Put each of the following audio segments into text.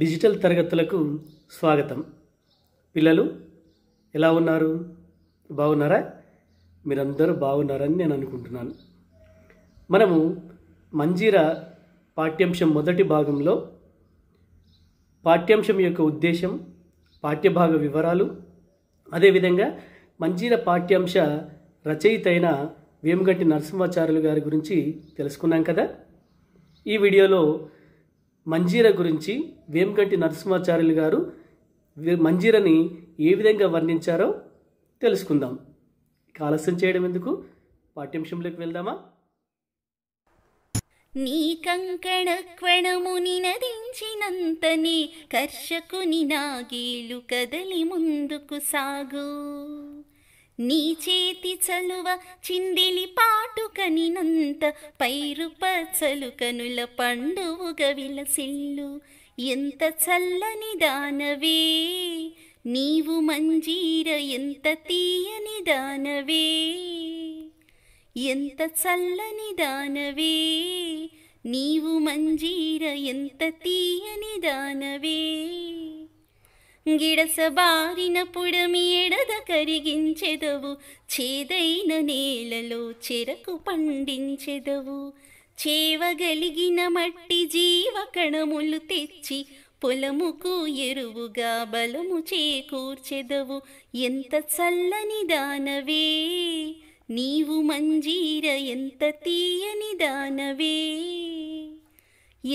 digital తరగతులకు స్వాగతం పిల్లలు ఎలా ఉన్నారు బాగున్నారా మీరందరూ బాగున్నారని నేను అనుకుంటున్నాను మనము మంజీరా పాఠ్యాంశం మొదటి భాగంలో పాఠ్యాంశం యొక్క ఉద్దేశం పాఠ్యభాగ వివరాలు అదేవిధంగా మంజీర పాఠ్యాంశ రచయిత అయిన వేమగంటి నరసింహాచార్యులు గారి గురించి తెలుసుకున్నాం కదా ఈ వీడియోలో మంజీర గురించి వేమకంటి నరసింహాచార్యులు గారు మంజీరని ఏ విధంగా వర్ణించారో తెలుసుకుందాం ఆలస్యం చేయడం ఎందుకు పాఠ్యాంశంలోకి వెళ్దామా నీ కంకణ క్వణముని నదించినంతనే కర్షకుని నాగేలు కదలి ముందుకు సాగు నీ చేతి చలువ చిందిలి పాటుకనినంత పైరు పచ్చలు కనుల పండువుగ విలసిల్లు ఎంత చల్లని దానవే నీవు మంజీర ఎంత తీయని దానవే ఎంత చల్లని దానవే నీవు మంజీర ఎంత తీయని దానవే గిడసబారిన పుడమి ఎడద కరిగించెదవు చేదైన నేలలో చెరకు పండించెదవు చేవగలిగిన మట్టి జీవ కణములు తెచ్చి పొలముకు ఎరువుగా బలము చేకూర్చెదవు ఎంత చల్లని దానవే నీవు మంజీర ఎంత తీయని దానవే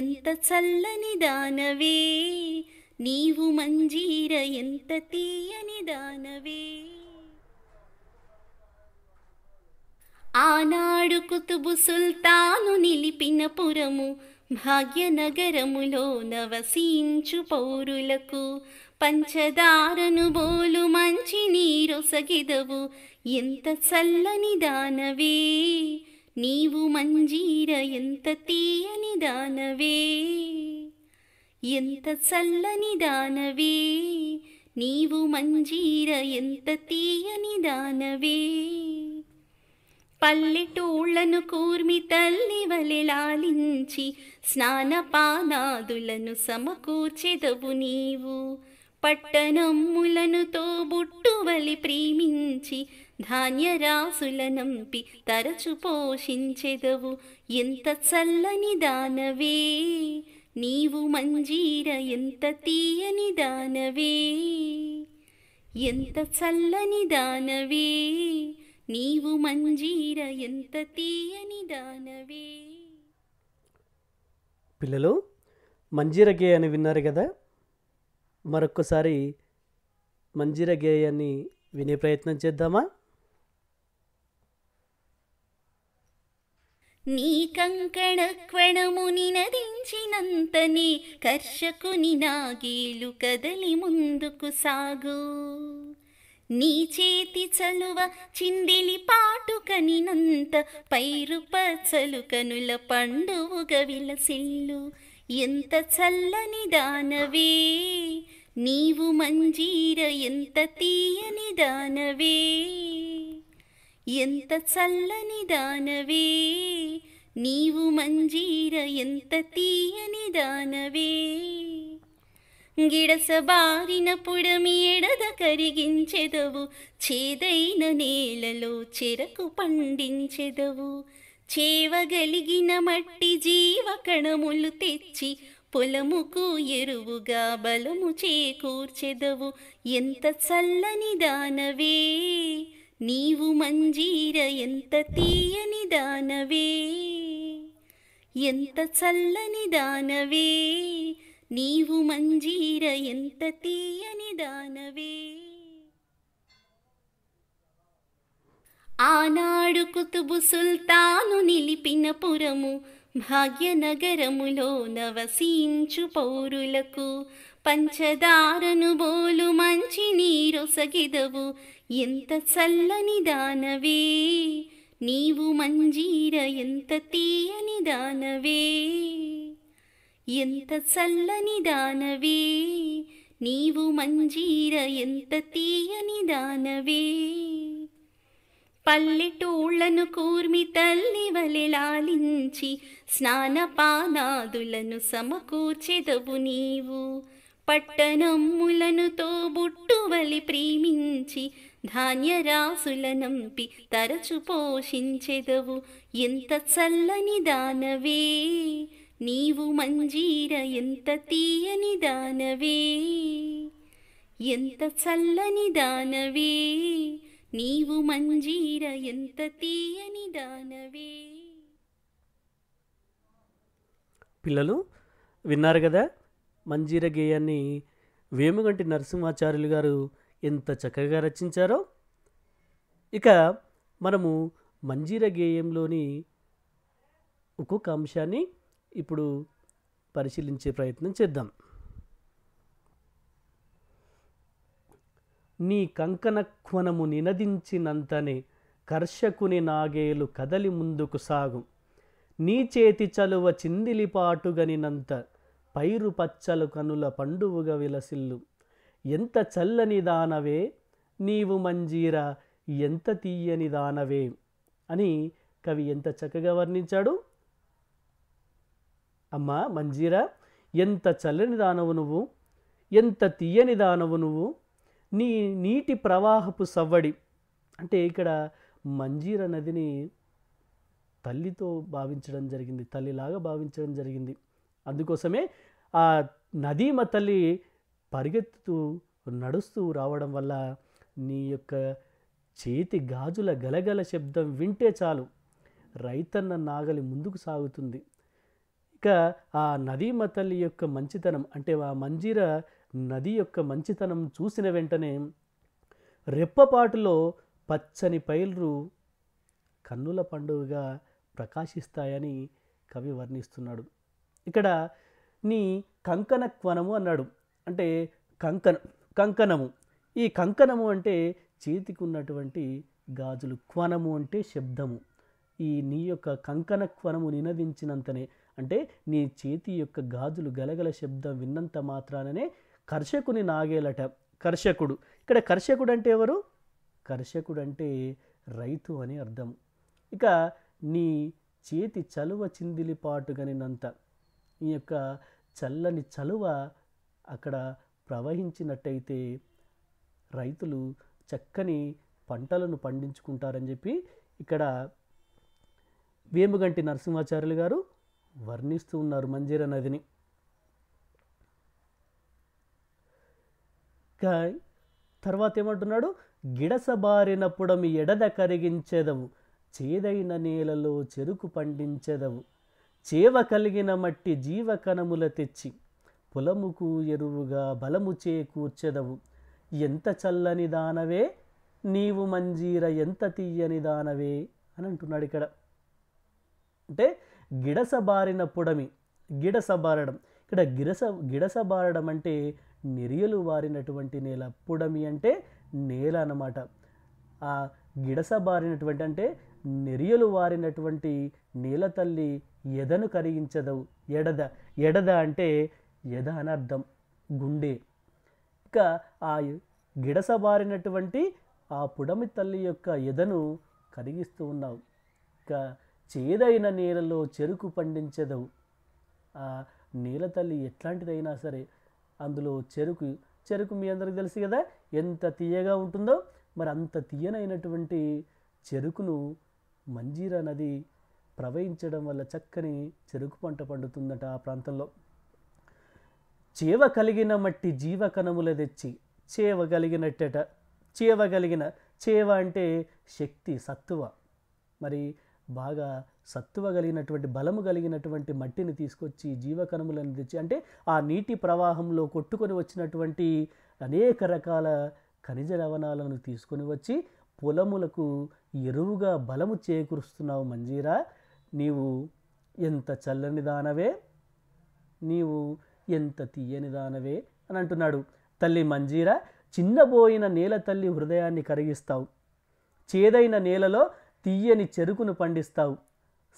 ఎంత చల్లని దానవే నీవు మంజీర ఎంత తీయని దానవే ఆనాడు కుతుబు సుల్తాను నిలిపిన పురము భాగ్యనగరములో నవసించు పౌరులకు పంచదారను బోలు మంచి నీరొసగిదవు ఎంత చల్లని దానవే నీవు మంజీర ఎంత తీయని దానవే ఎంత చల్లని దానవే నీవు మంజీర ఎంత తీయని దానవే పల్లెటూళ్లను కూర్మి తల్లి వలె లాలించి స్నానపానాదులను సమకూర్చెదవు నీవు పట్టణమ్ములను వలి ప్రేమించి ధాన్యరాసులనంపి తరచు పోషించెదవు ఎంత చల్లని దానవే నీవు మంజీర ఎంత తీయని దానవే ఎంత చల్లని దానవే నీవు మంజీర ఎంత తీయని దానవే పిల్లలు మంజీర గేయాన్ని విన్నారు కదా మరొక్కసారి మంజీర గేయాన్ని వినే ప్రయత్నం చేద్దామా నీ కంకణ క్వణముని నదించినంతనే కర్షకుని నాగేలు కదలి ముందుకు సాగు నీ చేతి చలువ చిందిలి పాటు కనినంత పైరు పచ్చలు కనుల పండువుగ విలసిల్లు ఎంత చల్లని దానవే నీవు మంజీర ఎంత తీయని దానవే ఎంత చల్లని దానవే నీవు మంజీర ఎంత తీయని దానవే గిడసబారిన పుడమి ఎడద కరిగించెదవు చేదైన నేలలో చెరకు పండించెదవు చేవగలిగిన మట్టి జీవ కణములు తెచ్చి పొలముకు ఎరువుగా బలము చేకూర్చెదవు ఎంత చల్లని దానవే నీవు మంజీర ఎంత తీయని దానవే ఎంత చల్లని దానవే నీవు మంజీర ఎంత తీయని దానవే ఆనాడు కుతుబు సుల్తాను నిలిపిన పురము భాగ్యనగరములో నవసించు పౌరులకు పంచదారను బోలు మంచి నీరు సగిదవు ఎంత చల్లని దానవే నీవు మంజీర ఎంత తీయని దానవే ఎంత చల్లని దానవే నీవు మంజీర ఎంత తీయని దానవే పల్లెటూళ్లను కూర్మి తల్లి వలె లాలించి స్నానపానాదులను సమకూర్చెదవు నీవు పట్టణమ్ములను వలి ప్రేమించి ధాన్యరాసులనంపి తరచు పోషించెదవు ఎంత చల్లని దానవే నీవు మంజీర ఎంత తీయని దానవే ఎంత చల్లని దానవే నీవు మంజీర ఎంత తీయని దానవే పిల్లలు విన్నారు కదా మంజీర గేయాన్ని వేముగంటి నరసింహాచార్యులు గారు ఎంత చక్కగా రచించారో ఇక మనము మంజీర గేయంలోని ఒక్కొక్క అంశాన్ని ఇప్పుడు పరిశీలించే ప్రయత్నం చేద్దాం నీ కంకణక్వనము నినదించినంతనే కర్షకుని నాగేలు కదలి ముందుకు సాగు నీ చేతి చలువ చిందిలిపాటుగనినంత పైరు పచ్చలు కనుల పండువుగ విలసిల్లు ఎంత చల్లని దానవే నీవు మంజీర ఎంత తీయని దానవే అని కవి ఎంత చక్కగా వర్ణించాడు అమ్మా మంజీరా ఎంత చల్లని దానవు నువ్వు ఎంత తీయని దానవు నువ్వు నీ నీటి ప్రవాహపు సవ్వడి అంటే ఇక్కడ మంజీర నదిని తల్లితో భావించడం జరిగింది తల్లిలాగా భావించడం జరిగింది అందుకోసమే ఆ నదీమ తల్లి పరిగెత్తుతూ నడుస్తూ రావడం వల్ల నీ యొక్క చేతి గాజుల గలగల శబ్దం వింటే చాలు రైతన్న నాగలి ముందుకు సాగుతుంది ఇక ఆ నదీమ తల్లి యొక్క మంచితనం అంటే ఆ మంజీర నది యొక్క మంచితనం చూసిన వెంటనే రెప్పపాటులో పచ్చని పైరు కన్నుల పండుగగా ప్రకాశిస్తాయని కవి వర్ణిస్తున్నాడు ఇక్కడ నీ కంకణ క్వనము అన్నాడు అంటే కంకణ కంకణము ఈ కంకణము అంటే చేతికి ఉన్నటువంటి గాజులు క్వనము అంటే శబ్దము ఈ నీ యొక్క కంకణ క్వనము నినదించినంతనే అంటే నీ చేతి యొక్క గాజులు గలగల శబ్దం విన్నంత మాత్రాననే కర్షకుని నాగేలట కర్షకుడు ఇక్కడ కర్షకుడు అంటే ఎవరు కర్షకుడు అంటే రైతు అని అర్థం ఇక నీ చేతి చలువ చిందిలిపాటుగనినంత ఈ యొక్క చల్లని చలువ అక్కడ ప్రవహించినట్టయితే రైతులు చక్కని పంటలను పండించుకుంటారని చెప్పి ఇక్కడ వేముగంటి నరసింహాచార్యులు గారు వర్ణిస్తూ ఉన్నారు మంజీర నదిని తర్వాత ఏమంటున్నాడు మీ ఎడద కరిగించెదవు చేదైన నేలలో చెరుకు పండించెదవు చేవ కలిగిన మట్టి జీవకణముల తెచ్చి పొలముకు ఎరువుగా బలము చేకూర్చెదవు ఎంత చల్లని దానవే నీవు మంజీర ఎంత తీయని దానవే అని అంటున్నాడు ఇక్కడ అంటే గిడసబారిన పొడమి గిడసబారడం ఇక్కడ గిరస గిడసబారడం అంటే మిరియలు వారినటువంటి నేల పుడమి అంటే నేల అన్నమాట ఆ గిడస బారినటువంటి అంటే నెరియలు వారినటువంటి నేల తల్లి ఎదను కరిగించదవు ఎడద ఎడద అంటే ఎద అనర్థం గుండె ఇక ఆ గిడస బారినటువంటి ఆ పుడమి తల్లి యొక్క ఎదను కరిగిస్తూ ఉన్నావు ఇక చేదైన నేలలో చెరుకు పండించదవు ఆ నీల తల్లి ఎట్లాంటిదైనా సరే అందులో చెరుకు చెరుకు మీ అందరికి తెలుసు కదా ఎంత తీయగా ఉంటుందో మరి అంత తీయనైనటువంటి చెరుకును మంజీరా నది ప్రవహించడం వల్ల చక్కని చెరుకు పంట పండుతుందట ఆ ప్రాంతంలో చేవ కలిగిన మట్టి జీవ కణముల తెచ్చి చేవ కలిగినట్టట చేవ కలిగిన చేవ అంటే శక్తి సత్తువ మరి బాగా సత్తువ కలిగినటువంటి బలము కలిగినటువంటి మట్టిని తీసుకొచ్చి జీవకణములను తెచ్చి అంటే ఆ నీటి ప్రవాహంలో కొట్టుకొని వచ్చినటువంటి అనేక రకాల ఖనిజ లవణాలను తీసుకొని వచ్చి పొలములకు ఎరువుగా బలము చేకూరుస్తున్నావు మంజీరా నీవు ఎంత చల్లని దానవే నీవు ఎంత తీయని దానవే అని అంటున్నాడు తల్లి మంజీరా చిన్నబోయిన నేల తల్లి హృదయాన్ని కరిగిస్తావు చేదైన నేలలో తీయని చెరుకును పండిస్తావు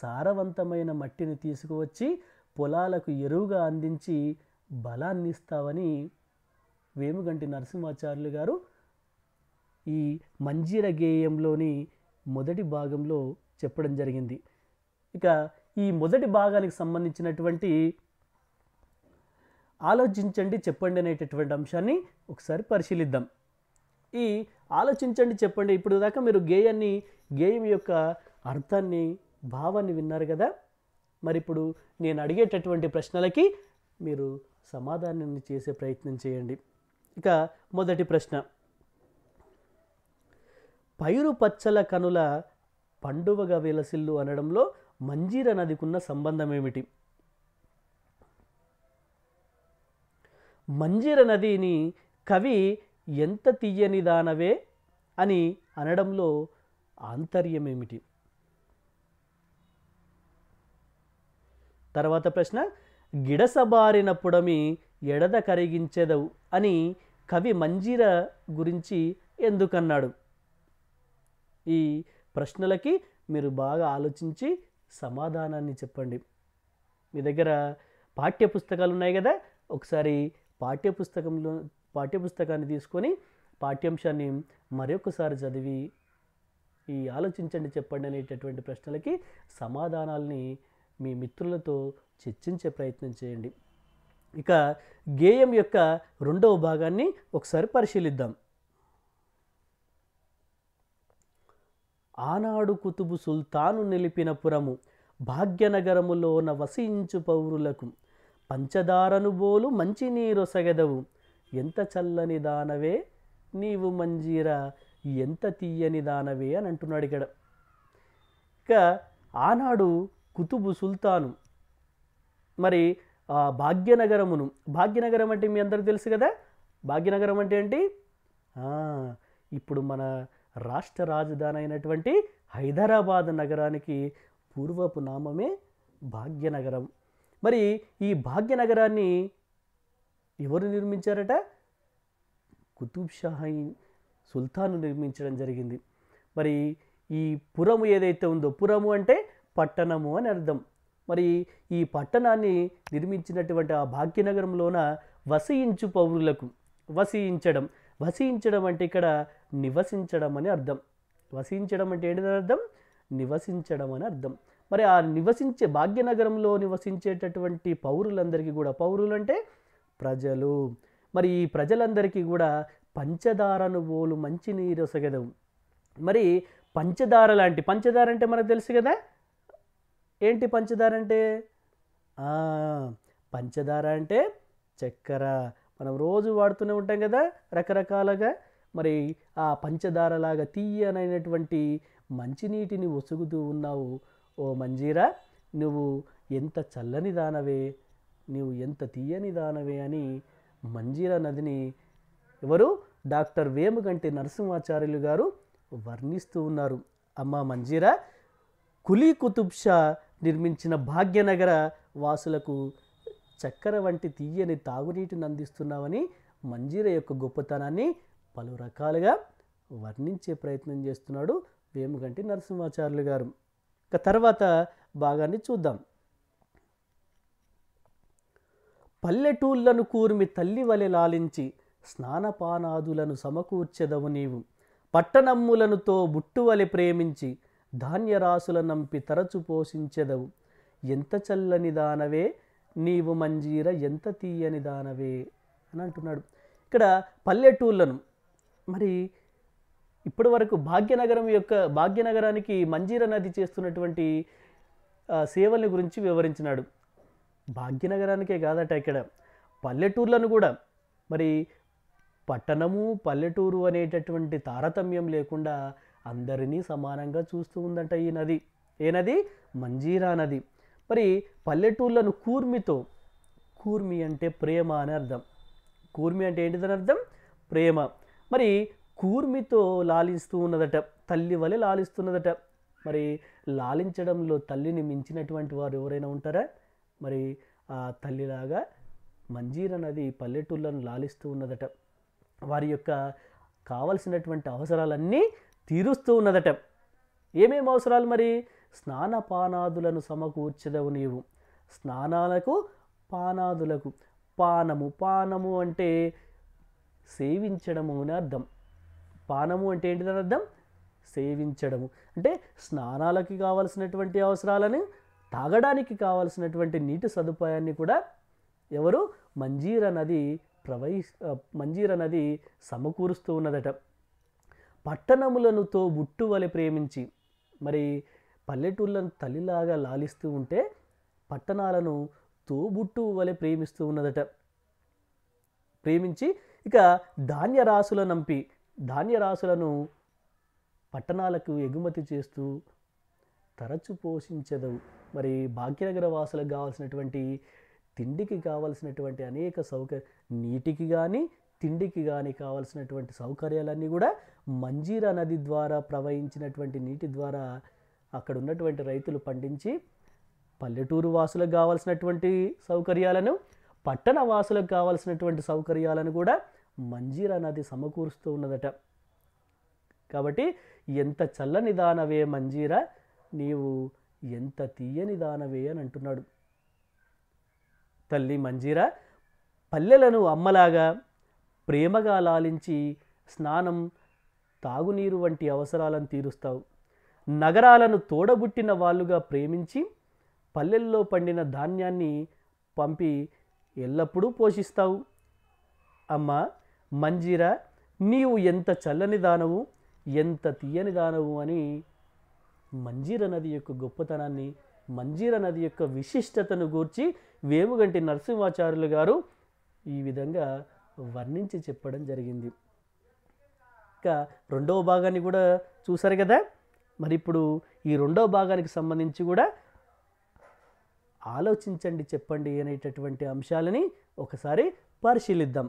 సారవంతమైన మట్టిని తీసుకువచ్చి పొలాలకు ఎరువుగా అందించి బలాన్ని ఇస్తావని వేముగంటి నరసింహాచార్యులు గారు ఈ మంజీర గేయంలోని మొదటి భాగంలో చెప్పడం జరిగింది ఇక ఈ మొదటి భాగానికి సంబంధించినటువంటి ఆలోచించండి చెప్పండి అనేటటువంటి అంశాన్ని ఒకసారి పరిశీలిద్దాం ఈ ఆలోచించండి చెప్పండి ఇప్పుడు దాకా మీరు గేయాన్ని గేయం యొక్క అర్థాన్ని భావాన్ని విన్నారు కదా మరి ఇప్పుడు నేను అడిగేటటువంటి ప్రశ్నలకి మీరు సమాధానాన్ని చేసే ప్రయత్నం చేయండి ఇక మొదటి ప్రశ్న పైరు పచ్చల కనుల పండువగా వెలసిల్లు అనడంలో మంజీర నదికున్న సంబంధం ఏమిటి మంజీర నదిని కవి ఎంత తీయని దానవే అని అనడంలో ఆంతర్యం ఏమిటి తర్వాత ప్రశ్న గిడసబారిన ఎడద కరిగించెదవు అని కవి మంజీర గురించి ఎందుకన్నాడు ఈ ప్రశ్నలకి మీరు బాగా ఆలోచించి సమాధానాన్ని చెప్పండి మీ దగ్గర పాఠ్య పుస్తకాలు ఉన్నాయి కదా ఒకసారి పాఠ్య పుస్తకంలో పాఠ్యపుస్తకాన్ని తీసుకొని పాఠ్యాంశాన్ని మరొకసారి చదివి ఈ ఆలోచించండి చెప్పండి అనేటటువంటి ప్రశ్నలకి సమాధానాల్ని మీ మిత్రులతో చర్చించే ప్రయత్నం చేయండి ఇక గేయం యొక్క రెండవ భాగాన్ని ఒకసారి పరిశీలిద్దాం ఆనాడు కుతుబు సుల్తాను నిలిపిన పురము భాగ్యనగరములోన వసించు పౌరులకు పంచదారను బోలు సగదవు ఎంత చల్లని దానవే నీవు మంజీర ఎంత తీయని దానవే అని అంటున్నాడు ఇక్కడ ఇక ఆనాడు కుతుబు సుల్తాను మరి భాగ్యనగరమును భాగ్యనగరం అంటే మీ అందరూ తెలుసు కదా భాగ్యనగరం అంటే ఏంటి ఇప్పుడు మన రాష్ట్ర రాజధాని అయినటువంటి హైదరాబాద్ నగరానికి పూర్వపు నామమే భాగ్యనగరం మరి ఈ భాగ్యనగరాన్ని ఎవరు నిర్మించారట కుతుబ్ షాహీ సుల్తాను నిర్మించడం జరిగింది మరి ఈ పురము ఏదైతే ఉందో పురము అంటే పట్టణము అని అర్థం మరి ఈ పట్టణాన్ని నిర్మించినటువంటి ఆ భాగ్యనగరంలోన వసయించు పౌరులకు వసయించడం వసయించడం అంటే ఇక్కడ నివసించడం అని అర్థం వసించడం అంటే ఏంటని అర్థం నివసించడం అని అర్థం మరి ఆ నివసించే భాగ్యనగరంలో నివసించేటటువంటి పౌరులందరికీ కూడా పౌరులు అంటే ప్రజలు మరి ఈ ప్రజలందరికీ కూడా పంచదారను పోలు మంచినీరు సగదవు మరి పంచదార లాంటి పంచదార అంటే మనకు తెలుసు కదా ఏంటి పంచదార అంటే పంచదార అంటే చక్కెర మనం రోజు వాడుతూనే ఉంటాం కదా రకరకాలుగా మరి ఆ పంచదారలాగా తీయనైనటువంటి మంచినీటిని ఒసుగుతూ ఉన్నావు ఓ మంజీరా నువ్వు ఎంత చల్లని దానవే నువ్వు ఎంత తీయని దానవే అని మంజీరా నదిని ఎవరు డాక్టర్ వేమగంటి నరసింహాచార్యులు గారు వర్ణిస్తూ ఉన్నారు అమ్మ మంజీరా కులీ కుతుబ్ షా నిర్మించిన భాగ్యనగర వాసులకు చక్కెర వంటి తీయని తాగునీటిని అందిస్తున్నామని మంజీర యొక్క గొప్పతనాన్ని పలు రకాలుగా వర్ణించే ప్రయత్నం చేస్తున్నాడు వేమగంటి నరసింహాచార్యులు గారు ఇక తర్వాత భాగాన్ని చూద్దాం పల్లెటూళ్ళను కూర్మి తల్లి వలె లాలించి స్నానపానాదులను సమకూర్చెదవు నీవు పట్టణమ్ములనుతో బుట్టువలె ప్రేమించి ధాన్యరాశుల నంపి తరచు పోషించెదవు ఎంత చల్లని దానవే నీవు మంజీర ఎంత తీయని దానవే అని అంటున్నాడు ఇక్కడ పల్లెటూళ్ళను మరి ఇప్పటి వరకు భాగ్యనగరం యొక్క భాగ్యనగరానికి మంజీర నది చేస్తున్నటువంటి సేవల గురించి వివరించినాడు భాగ్యనగరానికే కాదట ఇక్కడ పల్లెటూర్లను కూడా మరి పట్టణము పల్లెటూరు అనేటటువంటి తారతమ్యం లేకుండా అందరినీ సమానంగా చూస్తూ ఉందంట ఈ నది ఏ నది మంజీరా నది మరి పల్లెటూళ్ళను కూర్మితో కూర్మి అంటే ప్రేమ అని అర్థం కూర్మి అంటే ఏంటిదని అర్థం ప్రేమ మరి కూర్మితో లాలిస్తూ ఉన్నదట తల్లి వలె లాలిస్తున్నదట మరి లాలించడంలో తల్లిని మించినటువంటి వారు ఎవరైనా ఉంటారా మరి ఆ తల్లిలాగా మంజీర నది పల్లెటూళ్ళను లాలిస్తూ ఉన్నదట వారి యొక్క కావలసినటువంటి అవసరాలన్నీ తీరుస్తూ ఉన్నదట ఏమేమి అవసరాలు మరి స్నానపానాదులను సమకూర్చదవు నీవు స్నానాలకు పానాదులకు పానము పానము అంటే సేవించడము అని అర్థం పానము అంటే ఏంటిదని అర్థం సేవించడము అంటే స్నానాలకి కావలసినటువంటి అవసరాలని తాగడానికి కావలసినటువంటి నీటి సదుపాయాన్ని కూడా ఎవరు మంజీర నది ప్రవహి మంజీర నది సమకూరుస్తూ ఉన్నదట పట్టణములను తోబుట్టు వలె ప్రేమించి మరి పల్లెటూళ్ళను తల్లిలాగా లాలిస్తూ ఉంటే పట్టణాలను తోబుట్టు వలె ప్రేమిస్తూ ఉన్నదట ప్రేమించి ఇక రాసుల నంపి ధాన్యరాశులను పట్టణాలకు ఎగుమతి చేస్తూ తరచు పోషించదవు మరి భాగ్యనగర వాసులకు కావాల్సినటువంటి తిండికి కావలసినటువంటి అనేక సౌకర్యం నీటికి కానీ తిండికి కానీ కావలసినటువంటి సౌకర్యాలన్నీ కూడా మంజీరా నది ద్వారా ప్రవహించినటువంటి నీటి ద్వారా అక్కడ ఉన్నటువంటి రైతులు పండించి పల్లెటూరు వాసులకు కావాల్సినటువంటి సౌకర్యాలను పట్టణ వాసులకు కావాల్సినటువంటి సౌకర్యాలను కూడా మంజీరా నది సమకూరుస్తూ ఉన్నదట కాబట్టి ఎంత చల్లని దానవే మంజీరా నీవు ఎంత తీయని దానవే అని అంటున్నాడు తల్లి మంజీరా పల్లెలను అమ్మలాగా ప్రేమగా లాలించి స్నానం తాగునీరు వంటి అవసరాలను తీరుస్తావు నగరాలను తోడబుట్టిన వాళ్ళుగా ప్రేమించి పల్లెల్లో పండిన ధాన్యాన్ని పంపి ఎల్లప్పుడూ పోషిస్తావు అమ్మా మంజీర నీవు ఎంత చల్లని దానవు ఎంత తీయని దానవు అని మంజీర నది యొక్క గొప్పతనాన్ని మంజీర నది యొక్క విశిష్టతను గూర్చి వేముగంటి నరసింహాచార్యులు గారు ఈ విధంగా వర్ణించి చెప్పడం జరిగింది ఇక రెండవ భాగాన్ని కూడా చూశారు కదా మరి ఇప్పుడు ఈ రెండవ భాగానికి సంబంధించి కూడా ఆలోచించండి చెప్పండి అనేటటువంటి అంశాలని ఒకసారి పరిశీలిద్దాం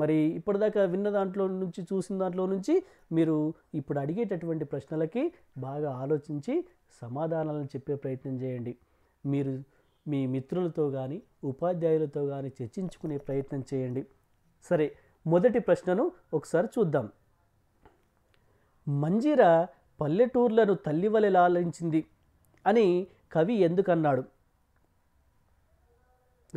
మరి ఇప్పటిదాకా విన్న దాంట్లో నుంచి చూసిన దాంట్లో నుంచి మీరు ఇప్పుడు అడిగేటటువంటి ప్రశ్నలకి బాగా ఆలోచించి సమాధానాలను చెప్పే ప్రయత్నం చేయండి మీరు మీ మిత్రులతో కానీ ఉపాధ్యాయులతో కానీ చర్చించుకునే ప్రయత్నం చేయండి సరే మొదటి ప్రశ్నను ఒకసారి చూద్దాం మంజీర పల్లెటూర్లను తల్లివలె లాలించింది అని కవి ఎందుకన్నాడు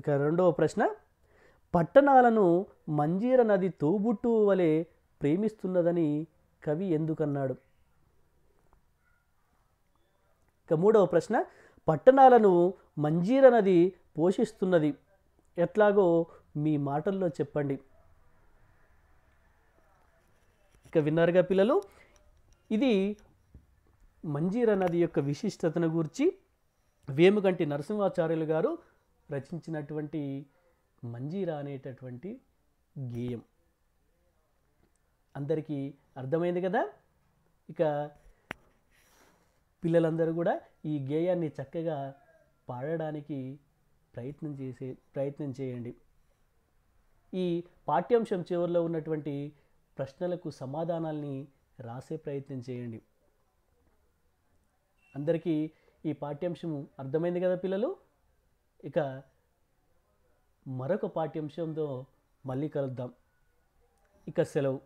ఇక రెండవ ప్రశ్న పట్టణాలను మంజీర నది తోబుట్టు వలె ప్రేమిస్తున్నదని కవి ఎందుకన్నాడు ఇక మూడవ ప్రశ్న పట్టణాలను మంజీర నది పోషిస్తున్నది ఎట్లాగో మీ మాటల్లో చెప్పండి ఇక విన్నారుగా పిల్లలు ఇది మంజీరా నది యొక్క విశిష్టతను గురించి వేముగంటి నరసింహాచార్యులు గారు రచించినటువంటి మంజీరా అనేటటువంటి గేయం అందరికీ అర్థమైంది కదా ఇక పిల్లలందరూ కూడా ఈ గేయాన్ని చక్కగా పాడడానికి ప్రయత్నం చేసే ప్రయత్నం చేయండి ఈ పాఠ్యాంశం చివరిలో ఉన్నటువంటి ప్రశ్నలకు సమాధానాల్ని రాసే ప్రయత్నం చేయండి అందరికీ ఈ పాఠ్యాంశము అర్థమైంది కదా పిల్లలు ఇక మరొక పాఠ్యాంశంతో మళ్ళీ కలుద్దాం ఇక సెలవు